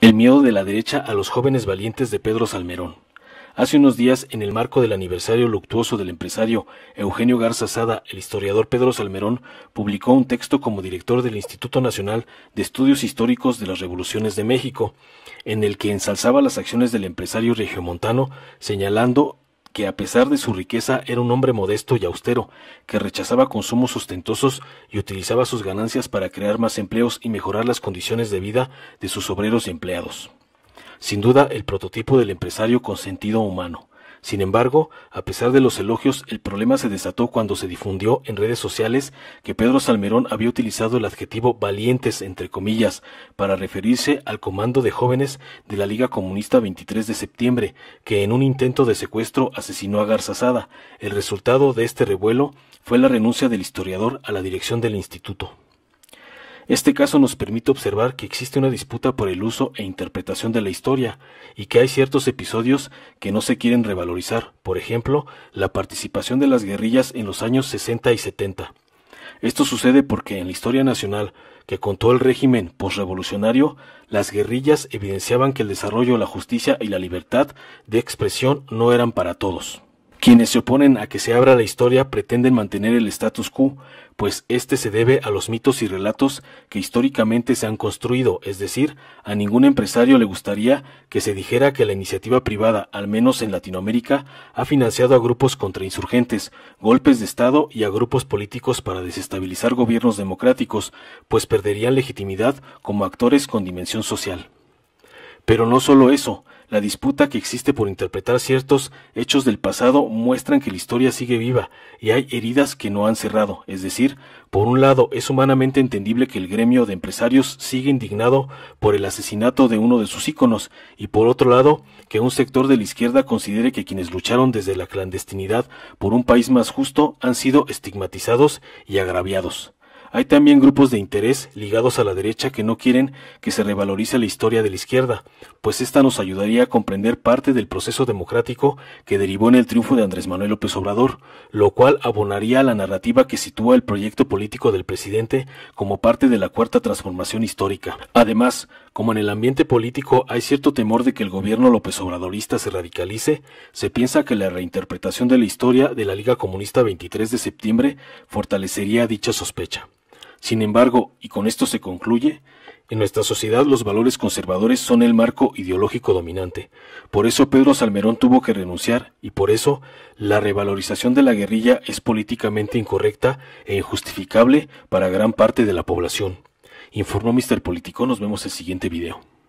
El miedo de la derecha a los jóvenes valientes de Pedro Salmerón. Hace unos días, en el marco del aniversario luctuoso del empresario Eugenio Garza Sada, el historiador Pedro Salmerón publicó un texto como director del Instituto Nacional de Estudios Históricos de las Revoluciones de México, en el que ensalzaba las acciones del empresario regiomontano, señalando que a pesar de su riqueza era un hombre modesto y austero, que rechazaba consumos ostentosos y utilizaba sus ganancias para crear más empleos y mejorar las condiciones de vida de sus obreros y empleados. Sin duda, el prototipo del empresario con sentido humano. Sin embargo, a pesar de los elogios, el problema se desató cuando se difundió en redes sociales que Pedro Salmerón había utilizado el adjetivo valientes, entre comillas, para referirse al comando de jóvenes de la Liga Comunista 23 de septiembre, que en un intento de secuestro asesinó a Garzazada. El resultado de este revuelo fue la renuncia del historiador a la dirección del instituto. Este caso nos permite observar que existe una disputa por el uso e interpretación de la historia y que hay ciertos episodios que no se quieren revalorizar, por ejemplo, la participación de las guerrillas en los años sesenta y setenta. Esto sucede porque en la historia nacional que contó el régimen posrevolucionario, las guerrillas evidenciaban que el desarrollo, la justicia y la libertad de expresión no eran para todos. Quienes se oponen a que se abra la historia pretenden mantener el status quo, pues este se debe a los mitos y relatos que históricamente se han construido, es decir, a ningún empresario le gustaría que se dijera que la iniciativa privada, al menos en Latinoamérica, ha financiado a grupos contrainsurgentes, golpes de Estado y a grupos políticos para desestabilizar gobiernos democráticos, pues perderían legitimidad como actores con dimensión social. Pero no solo eso, la disputa que existe por interpretar ciertos hechos del pasado muestran que la historia sigue viva y hay heridas que no han cerrado. Es decir, por un lado, es humanamente entendible que el gremio de empresarios sigue indignado por el asesinato de uno de sus íconos y por otro lado, que un sector de la izquierda considere que quienes lucharon desde la clandestinidad por un país más justo han sido estigmatizados y agraviados. Hay también grupos de interés ligados a la derecha que no quieren que se revalorice la historia de la izquierda, pues esta nos ayudaría a comprender parte del proceso democrático que derivó en el triunfo de Andrés Manuel López Obrador, lo cual abonaría a la narrativa que sitúa el proyecto político del presidente como parte de la cuarta transformación histórica. Además, como en el ambiente político hay cierto temor de que el gobierno López Obradorista se radicalice, se piensa que la reinterpretación de la historia de la Liga Comunista 23 de septiembre fortalecería dicha sospecha. Sin embargo, y con esto se concluye, en nuestra sociedad los valores conservadores son el marco ideológico dominante. Por eso Pedro Salmerón tuvo que renunciar y por eso la revalorización de la guerrilla es políticamente incorrecta e injustificable para gran parte de la población. Informó Mr. Político, nos vemos el siguiente video.